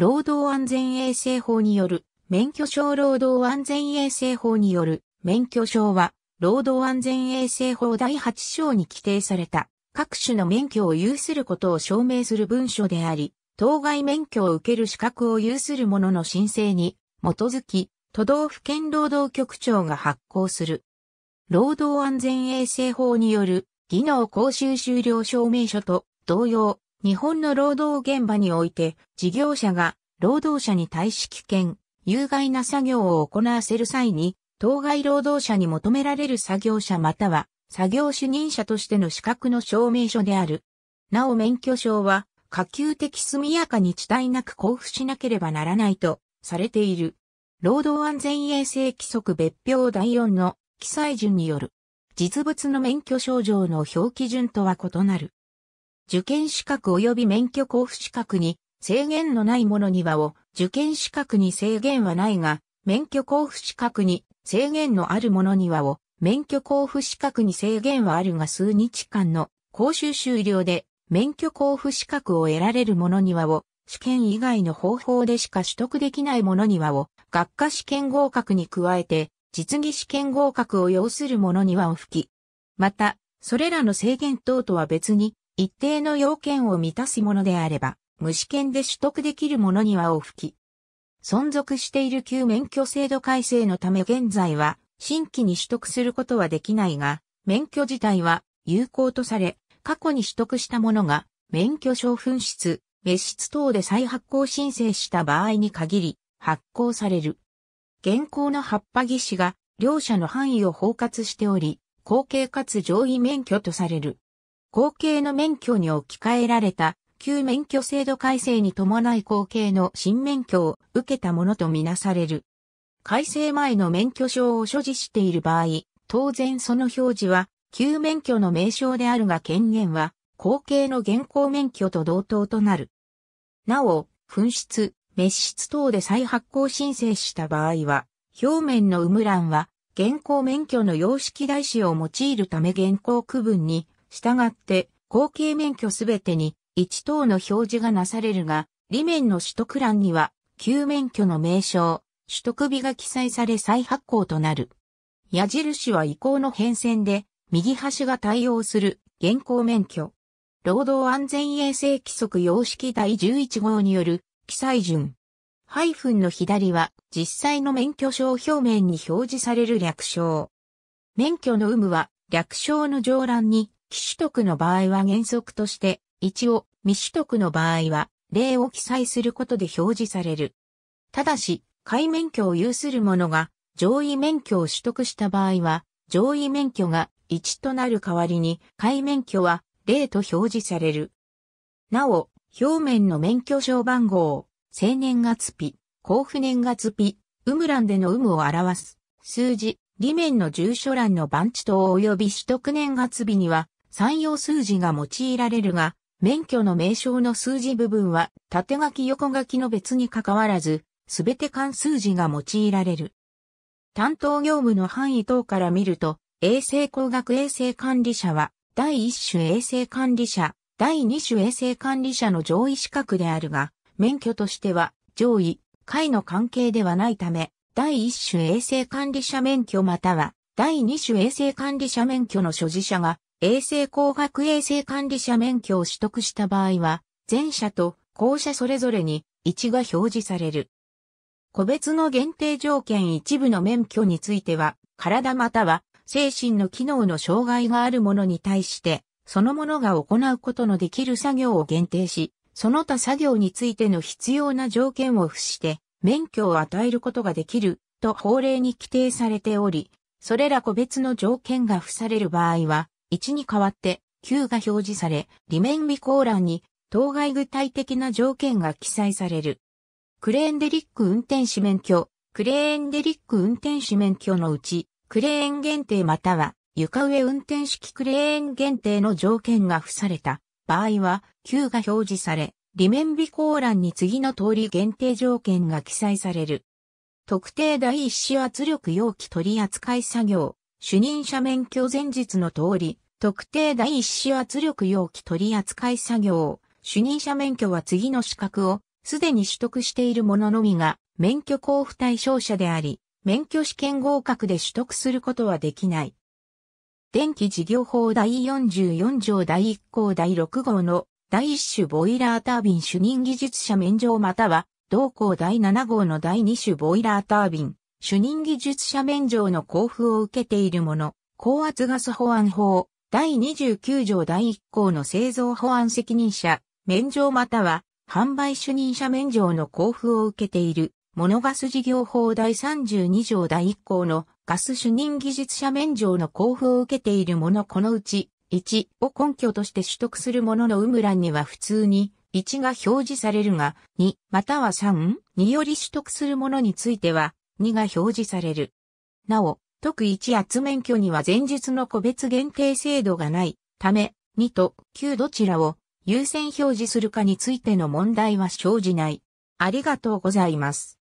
労働安全衛生法による免許証労働安全衛生法による免許証は労働安全衛生法第8章に規定された各種の免許を有することを証明する文書であり、当該免許を受ける資格を有する者の申請に基づき、都道府県労働局長が発行する。労働安全衛生法による技能講習終了証明書と同様、日本の労働現場において、事業者が労働者に対し危険、有害な作業を行わせる際に、当該労働者に求められる作業者または、作業主任者としての資格の証明書である。なお免許証は、可及的速やかに遅滞なく交付しなければならないと、されている。労働安全衛生規則別表第4の記載順による。実物の免許証上の表記順とは異なる。受験資格及び免許交付資格に制限のないものにはを、受験資格に制限はないが、免許交付資格に制限のあるものにはを、免許交付資格に制限はあるが数日間の講習終了で免許交付資格を得られるものにはを、試験以外の方法でしか取得できないものにはを、学科試験合格に加えて、実技試験合格を要するものにはを吹き。また、それらの制限等とは別に、一定の要件を満たすものであれば、無試験で取得できるものにはお吹き。存続している旧免許制度改正のため現在は新規に取得することはできないが、免許自体は有効とされ、過去に取得したものが免許証紛失、滅失等で再発行申請した場合に限り発行される。現行の葉っぱ技師が両者の範囲を包括しており、後継かつ上位免許とされる。後継の免許に置き換えられた、旧免許制度改正に伴い後継の新免許を受けたものとみなされる。改正前の免許証を所持している場合、当然その表示は、旧免許の名称であるが権限は、後継の現行免許と同等となる。なお、紛失、滅失等で再発行申請した場合は、表面の有無欄は、現行免許の様式台紙を用いるため現行区分に従って、後継免許すべてに1等の表示がなされるが、裏面の取得欄には、旧免許の名称、取得日が記載され再発行となる。矢印は移行の変遷で、右端が対応する現行免許。労働安全衛生規則様式第11号による記載順。ハイフンの左は実際の免許証表面に表示される略称。免許の有無は略称の上欄に既取得の場合は原則として、一を未取得の場合は、例を記載することで表示される。ただし、海免許を有する者が上位免許を取得した場合は、上位免許が1となる代わりに、海免許は0と表示される。なお、表面の免許証番号、生年月日、交付年月日、有無欄での有無を表す、数字、裏面の住所欄の番地等及び取得年月日には、採用数字が用いられるが、免許の名称の数字部分は縦書き横書きの別に関わらず、すべて関数字が用いられる。担当業務の範囲等から見ると、衛生工学衛生管理者は、第一種衛生管理者、第二種衛生管理者の上位資格であるが、免許としては、上位、下位の関係ではないため、第一種衛生管理者免許または、第二種衛生管理者免許の所持者が、衛生工学衛生管理者免許を取得した場合は、前者と後者それぞれに1が表示される。個別の限定条件一部の免許については、体または精神の機能の障害があるものに対して、そのものが行うことのできる作業を限定し、その他作業についての必要な条件を付して、免許を与えることができると法令に規定されており、それら個別の条件が付される場合は、1に代わって、9が表示され、裏面備考欄に、当該具体的な条件が記載される。クレーンデリック運転士免許、クレーンデリック運転士免許のうち、クレーン限定または床上運転式クレーン限定の条件が付された場合は、9が表示され、裏面備考欄に次の通り限定条件が記載される。特定第一種圧力容器取扱作業、主任者免許前日の通り、特定第一種圧力容器取扱作業、主任者免許は次の資格を、すでに取得している者のみが、免許交付対象者であり、免許試験合格で取得することはできない。電気事業法第44条第1項第6号の第1種ボイラータービン主任技術者免状または同項第7号の第2種ボイラータービン主任技術者免状の交付を受けているもの、高圧ガス保安法、第29条第1項の製造保安責任者、免状または、販売主任者免状の交付を受けている、モノガス事業法第32条第1項のガス主任技術者免状の交付を受けているものこのうち、1を根拠として取得するものの有無欄には普通に1が表示されるが、2または3により取得するものについては、2が表示される。なお、特1圧免許には前述の個別限定制度がないため、2と9どちらを優先表示するかについての問題は生じない。ありがとうございます。